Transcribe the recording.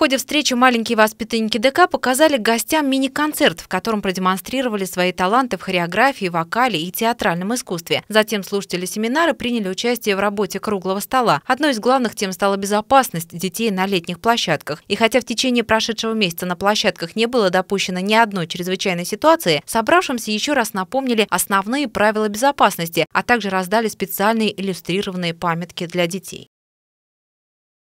ходе встречи маленькие воспитанники ДК показали гостям мини-концерт, в котором продемонстрировали свои таланты в хореографии, вокале и театральном искусстве. Затем слушатели семинара приняли участие в работе круглого стола. Одной из главных тем стала безопасность детей на летних площадках. И хотя в течение прошедшего месяца на площадках не было допущено ни одной чрезвычайной ситуации, собравшимся еще раз напомнили основные правила безопасности, а также раздали специальные иллюстрированные памятки для детей.